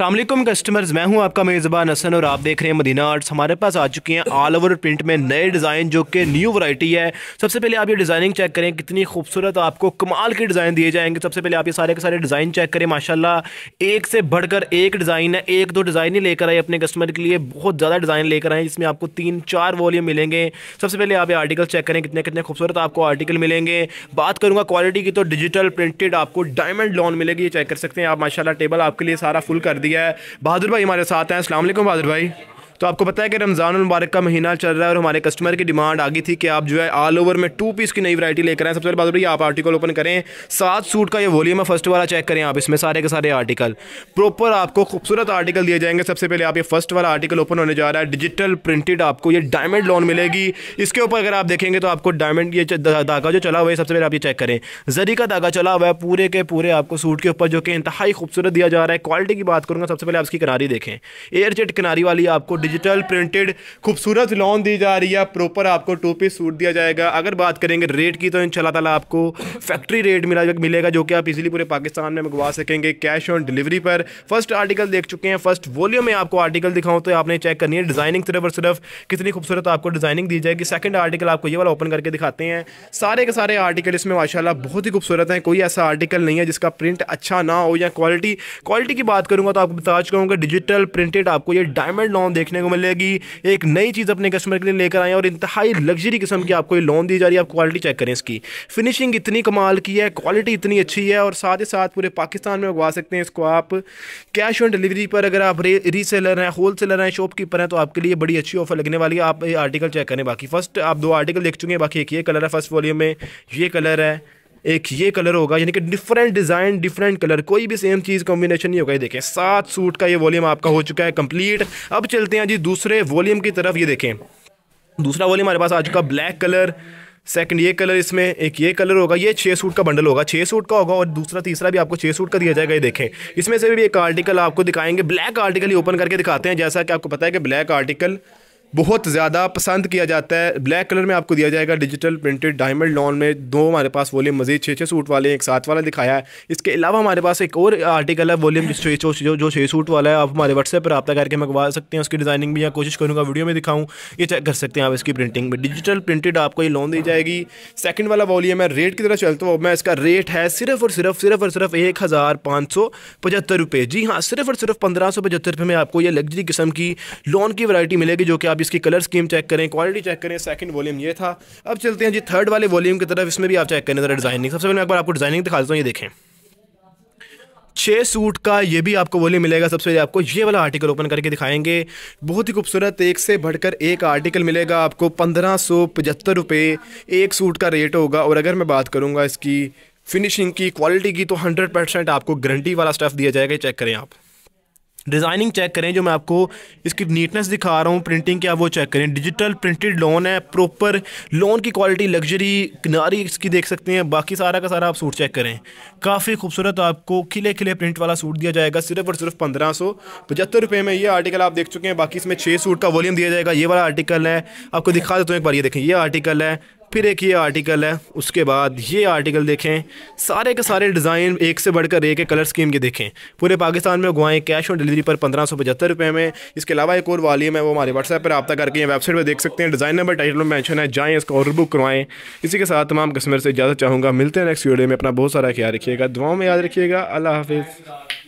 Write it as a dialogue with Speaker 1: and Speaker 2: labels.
Speaker 1: अल्लाम कस्टमर्स मैं हूं आपका मेज़बान हसन और आप देख रहे हैं मदीना आर्ट्स हमारे पास आ चुकी हैं ऑल ओवर प्रिंट में नए डिज़ाइन जो कि न्यू वैरायटी है सबसे पहले आप ये डिज़ाइनिंग चेक करें कितनी खूबसूरत आपको कमाल के डिज़ाइन दिए जाएंगे सबसे पहले आप ये सारे के सारे डिज़ाइन चेक करें माशाला एक से बढ़कर एक डिज़ाइन है एक दो डिज़ाइन ही लेकर आए अपने कस्टमर के लिए बहुत ज़्यादा डिज़ाइन लेकर आए जिसमें आपको तीन चार वॉल्यूम मिलेंगे सबसे पहले आप ये आर्टिकल चेक करें कितने कितने खूबसूरत आपको आर्टिकल मिलेंगे बात करूँगा क्वालिटी की तो डिजिटल प्रिंटेड आपको डायमंड लॉन मिलेगी ये चेक कर सकते हैं आप माशाला टेबल आपके लिए सारा फुल कर कर दिया है बहादुर भाई हमारे साथ हैं असलम बहादुर भाई तो आपको पता है कि रमज़ान मुबारक का महीना चल रहा है और हमारे कस्टमर की डिमांड आ गई थी कि आप जो है ऑल ओवर में टू पीस की नई वैरायटी लेकर आए सबसे पहले बात आप आर्टिकल ओपन करें सात सूट का ये वॉल्यूम है फर्स्ट वाला चेक करें आप इसमें सारे के सारे आर्टिकल प्रॉपर आपको खूबसूरत आर्टिकल दिए जाएंगे सबसे पहले आप ये फर्स्ट वाला आर्टिकल ओपन होने जा रहा है डिजिटल प्रिंटेड आपको ये डायमंड लोन मिलेगी इसके ऊपर अगर आप देखेंगे तो आपको डायमंड ये धागा जो चला हुआ है सबसे पहले आप ये चेक करें जरी का धागा चला हुआ है पूरे के पूरे आपको सूट के ऊपर जो कि इंतहाई खूबसूरत दिया जा रहा है क्वालिटी की बात करूँगा सबसे पहले आप इसकी किनारी देखें एयर किनारी वाली आपको डिजिटल प्रिंटेड खूबसूरत लॉन दी जा रही है प्रॉपर आपको टू पीस सूट दिया जाएगा अगर बात करेंगे रेट की तो इन शाला आपको फैक्ट्री रेट मिला मिलेगा जो कि आप इजीली पूरे पाकिस्तान में मंगवा सकेंगे कैश ऑन डिलीवरी पर फर्स्ट आर्टिकल देख चुके हैं फर्स्ट वॉल्यूम में आपको आर्टिकल दिखाऊँ तो आपने चेक करनी है डिज़ाइनिंग सिर्फ और सिर्फ कितनी खूबसूरत आपको डिज़ाइनिंग दी जाएगी सेकंड आर्टिकल आपको ये वाला ओपन करके दिखाते हैं सारे के सारे आर्टिकल इसमें माशाला बहुत ही खूबसूरत हैं कोई ऐसा आर्टिकल नहीं है जिसका प्रिंट अच्छा ना हो या क्वालिटी क्वालिटी की बात करूँगा तो आपको बता चुका हूँ डिजिटल प्रिंटेड आपको ये डायमंड लॉन देखने देखने को मिलेगी एक नई चीज़ अपने कस्टमर के लिए लेकर आए और इंतहाई लग्जरी किस्म की आपको ये लोन दी जा रही है आप क्वालिटी चेक करें इसकी फिनिशिंग इतनी कमाल की है क्वालिटी इतनी अच्छी है और साथ ही साथ पूरे पाकिस्तान में उगवा सकते हैं इसको आप कैश ऑन डिलीवरी पर अगर आप रीसेलर हैं होल सेलर हैं शॉपकीपर हैं तो आपके लिए बड़ी अच्छी ऑफर लगने वाली है आप ये आर्टिकल चेक करें बाकी फर्स्ट आप दो आर्टिकल देख चुके हैं बाकी एक ये कलर है फर्स्ट वॉल्यूम में ये कलर है एक ये कलर होगा यानी कि डिफरेंट डिज़ाइन डिफरेंट कलर कोई भी सेम चीज़ कॉम्बिनेशन नहीं होगा ये देखें सात सूट का ये वॉल्यूम आपका हो चुका है कंप्लीट अब चलते हैं जी दूसरे वॉल्यूम की तरफ ये देखें दूसरा वॉल्यूम हमारे पास आ चुका ब्लैक कलर सेकंड ये कलर इसमें एक ये कलर होगा ये छः सूट का बंडल होगा छः सूट का होगा और दूसरा तीसरा भी आपको छः सूट का दिया जाएगा ये देखें इसमें से भी एक आर्टिकल आपको दिखाएंगे ब्लैक आर्टिकल ही ओपन करके दिखाते हैं जैसा कि आपको पता है कि ब्लैक आर्टिकल बहुत ज़्यादा पसंद किया जाता है ब्लैक कलर में आपको दिया जाएगा डिजिटल प्रिंटेड डायमंड लॉन में दो हमारे पास वॉल्यूम मजीद छः छः सूट वाले एक सात वाला दिखाया है इसके अलावा हमारे पास एक और आर्टिकल है वॉल्यूम जो जो जो छः सूट वाला है आप हमारे व्हाट्सएप पर रब्ता करके मंगवा सकते हैं उसकी डिज़ाइनिंग भी या कोशिश करूँगा वीडियो में दिखाऊँ ये चेक कर सकते हैं आप इसकी प्रिंटिंग में डिजिटल प्रिंटेड आपको ये लॉन दी जाएगी सेकेंड वाला वॉल्यूम है रेट की तरह चलता हूँ मैं इसका रेट है सिर्फ और सिर्फ सिर्फ और सिर्फ एक हज़ार पाँच सौ पचहत्तर रुपये जी हाँ सिर्फ और सिर्फ पंद्रह सौ पचहत्तर रुपये में आपको यह लग्जरी किस्म की लॉन की वरायटी मिलेगी जो कि आप आप इसकी कलर स्कीम चेक करें क्वालिटी चेक करें सेकंड वॉल्यूम ये था अब चलते हैं जी थर्ड वाले वॉल्यूम की तरफ इसमें भी आप चेक करें ज़रा डिज़ाइनिंग सबसे पहले एक बार आपको डिज़ाइनिंग दिखा देता हूँ ये देखें छः सूट का ये भी आपको वॉल्यूम मिलेगा सबसे पहले आपको ये वाला आर्टिकल ओपन करके दिखाएंगे बहुत ही खूबसूरत एक से बढ़कर एक आर्टिकल मिलेगा आपको पंद्रह सौ पचहत्तर रुपये एक सूट का रेट होगा और अगर मैं बात करूँगा इसकी फिनिशिंग की क्वालिटी की तो हंड्रेड परसेंट आपको गारंटी वाला स्टफ़ दिया जाएगा चेक करें आप डिज़ाइनिंग चेक करें जो मैं आपको इसकी नीटनेस दिखा रहा हूँ प्रिंटिंग की आप वो चेक करें डिजिटल प्रिंटेड लोन है प्रॉपर लोन की क्वालिटी लग्जरी किनारी इसकी देख सकते हैं बाकी सारा का सारा आप सूट चेक करें काफ़ी खूबसूरत आपको खिले खिले प्रिंट वाला सूट दिया जाएगा सिर्फ और सिर्फ पंद्रह सौ पचहत्तर रुपये में ये आर्टिकल आप देख चुके हैं बाकी इसमें छः सूट का वॉल्यूम दिया जाएगा ये वाला आर्टिकल है आपको दिखा देता हूँ एक बार ये देखें ये आर्टिकल है फिर एक ये आर्टिकल है उसके बाद ये आर्टिकल देखें सारे के सारे डिज़ाइन एक से बढ़कर एक कलर स्कीम के देखें पूरे पाकिस्तान में अगुआएँ कैश ऑन डिलीवरी पर पंद्रह सौ पचहत्तर रुपये में इसके अलावा एक और वाली है वो हमारे व्हाट्सएप पर रब्ता करके वेबसाइट पर देख सकते हैं डिज़ाइन नंबर टाइटल में मैंशन है जाएँ इसका ऑर्डर बुक करवाएँ इसी के साथ तमाम कस्मर से इजाज़त चाहूँगा मिलते हैं नेक्स्ट वीडियो में अपना बहुत सारा ख्याल रखिएगा दुआओं में याद रखिएगा अल्लाह हाफिज़